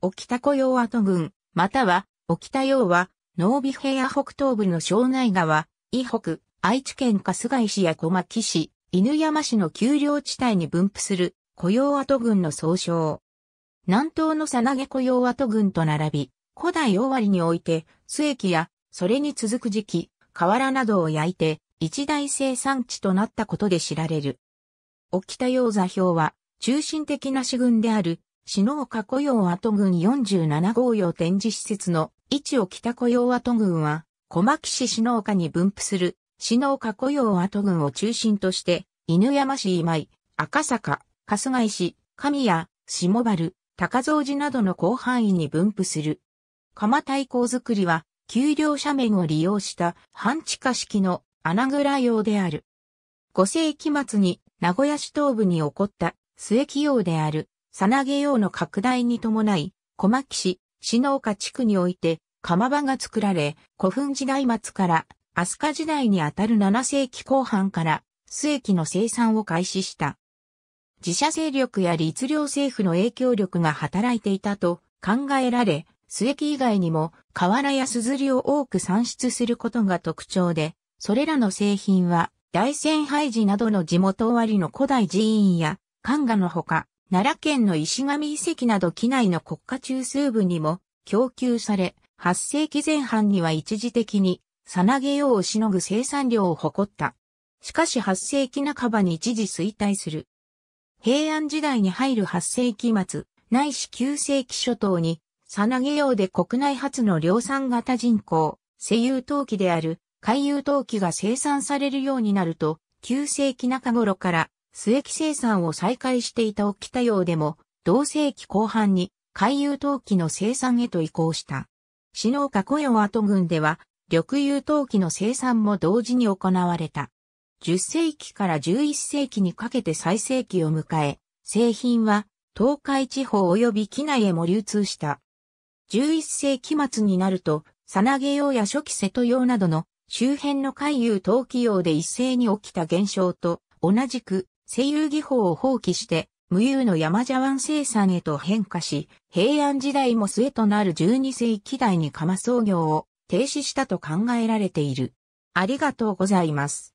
沖田小洋跡群、または、沖田洋は、濃尾平野北東部の庄内川、伊北、愛知県春日井市や小牧市、犬山市の丘陵地帯に分布する、小洋跡群の総称。南東のさなげ小洋跡群と並び、古代わりにおいて、末駅や、それに続く時期、河原などを焼いて、一大生産地となったことで知られる。沖田洋座標は、中心的な市群である、篠家雇用跡群47号用展示施設の位置を北雇用跡群は、小牧市農家に分布する、篠家雇用跡群を中心として、犬山市今井、赤坂、春日井市、神谷、下原、高蔵寺などの広範囲に分布する。釜太工造りは、丘陵斜面を利用した半地下式の穴蔵用である。5世紀末に名古屋市東部に起こった末企用であるさなげ用の拡大に伴い、小牧市、篠岡地区において、釜場が作られ、古墳時代末から、飛鳥時代にあたる7世紀後半から、末期の生産を開始した。自社勢力や律令政府の影響力が働いていたと考えられ、末期以外にも瓦や硯を多く産出することが特徴で、それらの製品は大仙廃寺などの地元終わりの古代寺院や、漢画のほか、奈良県の石神遺跡など機内の国家中枢部にも供給され、8世紀前半には一時的に、さなげようをしのぐ生産量を誇った。しかし8世紀半ばに一時衰退する。平安時代に入る8世紀末、ないし9世紀初頭に、さなげようで国内初の量産型人口、西遊陶器である、海遊陶器が生産されるようになると、9世紀中頃から末期生産を再開していた沖田洋でも、同世紀後半に海遊陶器の生産へと移行した。市農家小用跡群では、緑遊陶器の生産も同時に行われた。10世紀から11世紀にかけて最盛期を迎え、製品は東海地方及び機内へも流通した。11世紀末になると、さなげ用や初期瀬戸用などの周辺の海遊陶器用で一斉に起きた現象と同じく声優技法を放棄して、無憂の山茶碗生産へと変化し、平安時代も末となる12世紀代に釜創業を停止したと考えられている。ありがとうございます。